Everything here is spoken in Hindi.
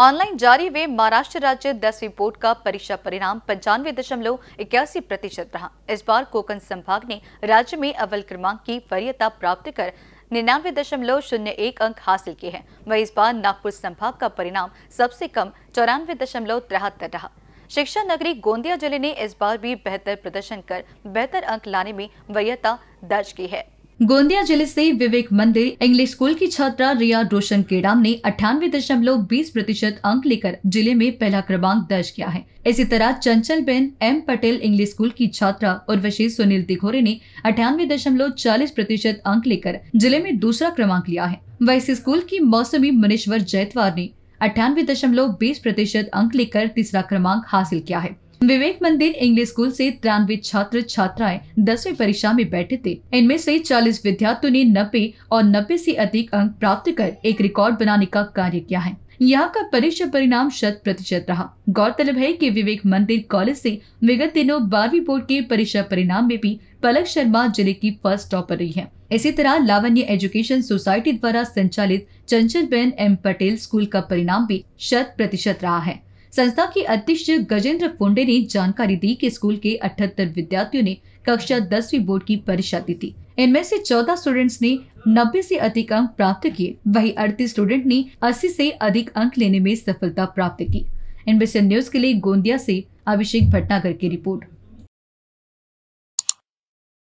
ऑनलाइन जारी हुए महाराष्ट्र राज्य दसवीं बोर्ड का परीक्षा परिणाम पंचानवे दशमलव इक्यासी प्रतिशत रहा इस बार कोकण संभाग ने राज्य में अव्वल क्रमांक की वरीयता प्राप्त कर निन्यानवे दशमलव शून्य एक अंक हासिल किए हैं वही इस बार नागपुर संभाग का परिणाम सबसे कम चौरानवे दशमलव तिहत्तर रहा शिक्षा नगरी गोंदिया जिले ने इस बार भी बेहतर प्रदर्शन कर बेहतर अंक लाने में वरीयता दर्ज की है गोंदिया जिले से विवेक मंदिर इंग्लिश स्कूल की छात्रा रिया रोशन केडाम ने अठानवे दशमलव बीस प्रतिशत अंक लेकर जिले में पहला क्रमांक दर्ज किया है इसी तरह Chanchal ben M Patel English school की छात्रा उर्वशी सुनील तिखोरे ने अठानवे दशमलव चालीस प्रतिशत अंक लेकर जिले में दूसरा क्रमांक लिया है वह इस स्कूल की मौसमी मनीश्वर जैतवार ने अठानवे दशमलव बीस प्रतिशत अंक लेकर तीसरा क्रमांक हासिल किया है विवेक मंदिर इंग्लिश स्कूल से तिरानवे छात्र छात्राएं दसवीं परीक्षा में बैठे थे इनमें से 40 विद्यार्थियों ने नब्बे और नब्बे से अधिक अंक प्राप्त कर एक रिकॉर्ड बनाने का कार्य किया है यहाँ का परीक्षा परिणाम शत प्रतिशत रहा गौरतलब है कि विवेक मंदिर कॉलेज से विगत दिनों बारहवीं बोर्ड के परीक्षा परिणाम में भी पलक शर्मा जिले की फर्स्ट टॉपर रही है इसी तरह लावण्य एजुकेशन सोसाइटी द्वारा संचालित चंचल बेन एम पटेल स्कूल का परिणाम भी शत प्रतिशत रहा है संस्था के अध्यक्ष गजेंद्र फोंडे ने जानकारी दी कि स्कूल के अठहत्तर विद्यार्थियों ने कक्षा दसवीं बोर्ड की परीक्षा दी थी इनमें से 14 स्टूडेंट्स ने 90 से अधिक अंक प्राप्त किए वही अड़तीस स्टूडेंट ने 80 से अधिक अंक लेने में सफलता प्राप्त की एनबीसी न्यूज के लिए गोंदिया से अभिषेक भटनागर की रिपोर्ट